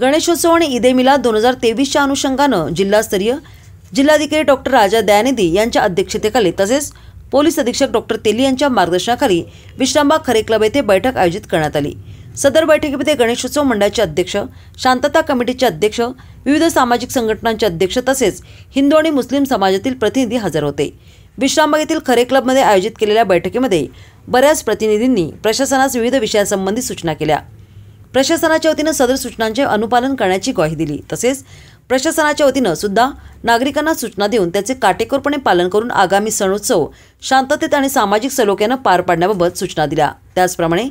गणेशोत्सव आणि ईदे मिला दोन हजार तेवीसच्या अनुषंगानं जिल्हास्तरीय जिल्हाधिकारी डॉक्टर राजा दयानिधी यांच्या अध्यक्षतेखाली तसेच पोलीस अधीक्षक डॉक्टर तेली यांच्या मार्गदर्शनाखाली विश्रामबाग खरे क्लब येथे बैठक आयोजित करण्यात आली सदर बैठकीमध्ये गणेशोत्सव मंडळाचे अध्यक्ष शांतता कमिटीचे अध्यक्ष विविध सामाजिक संघटनांचे अध्यक्ष तसेच हिंदू आणि मुस्लिम समाजातील प्रतिनिधी हजर होते विश्रामबाग येथील खरे क्लबमध्ये आयोजित केलेल्या बैठकीमध्ये बऱ्याच प्रतिनिधींनी प्रशासनास विविध विषयांसंबंधी सूचना केल्या प्रशासनाच्या वतीनं सदर सूचनांचे अनुपालन करण्याची ग्वाही दिली तसेच प्रशासनाच्या वतीनं सुद्धा नागरिकांना सूचना देऊन त्याचे काटेकोरपणे पालन करून आगामी सणोत्सव शांततेत आणि सामाजिक सलोख्यानं पार पाडण्याबाबत सूचना दिल्या त्याचप्रमाणे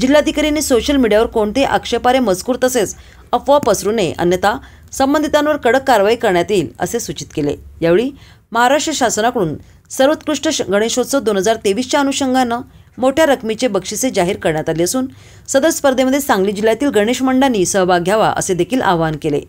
जिल्हाधिकाऱ्यांनी सोशल मीडियावर कोणतेही आक्षेपारे मजकूर तसेच अफवा पसरू नये अन्यथा संबंधितांवर कडक कारवाई करण्यात येईल असे सूचित केले यावेळी महाराष्ट्र शासनाकडून सर्वोत्कृष्ट गणेशोत्सव दोन हजार तेवीसच्या अनुषंगानं मोठ्या रकमेचे बक्षिसे जाहीर करण्यात आले असून सदर स्पर्धेमध्ये सांगली जिल्ह्यातील गणेश मंडळांनी सहभाग घ्यावा असे देखील आवाहन केले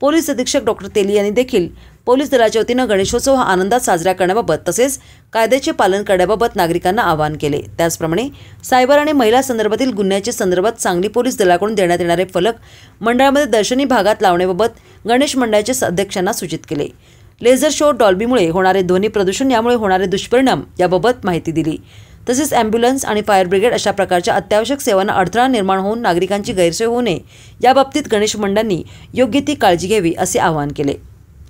पोलीस अधीक्षक डॉक्टर तेली यांनी देखील पोलीस दलाच्या वतीनं गणेशोत्सव हा आनंदात साजरा करण्याबाबत तसेच कायद्याचे पालन करण्याबाबत नागरिकांना आवाहन केले त्याचप्रमाणे सायबर आणि महिला संदर्भातील गुन्ह्याच्या संदर्भात सांगली पोलीस दलाकडून देण्यात येणारे फलक मंडळामध्ये दर्शनी भागात लावण्याबाबत गणेश मंडळाचे अध्यक्षांना सूचित केले लेझर शो डॉल्बीमुळे होणारे ध्वनी प्रदूषण यामुळे होणारे दुष्परिणाम याबाबत माहिती दिली तसेच ॲम्ब्युलन्स आणि फायर ब्रिगेड अशा प्रकारच्या अत्यावश्यक सेवांना अडथळा निर्माण होऊन नागरिकांची गैरसोय होऊ नये याबाबतीत गणेश मंडळांनी योग्य ती काळजी घ्यावी असे आवाहन केले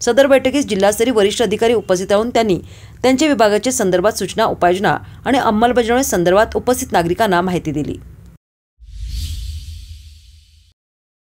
सदर बैठकीस जिल्हास्तरीय वरिष्ठ अधिकारी उपस्थित राहून त्यांनी त्यांच्या विभागाचे संदर्भात सूचना उपाययोजना आणि अंमलबजावणी संदर्भात उपस्थित नागरिकांना माहिती दिली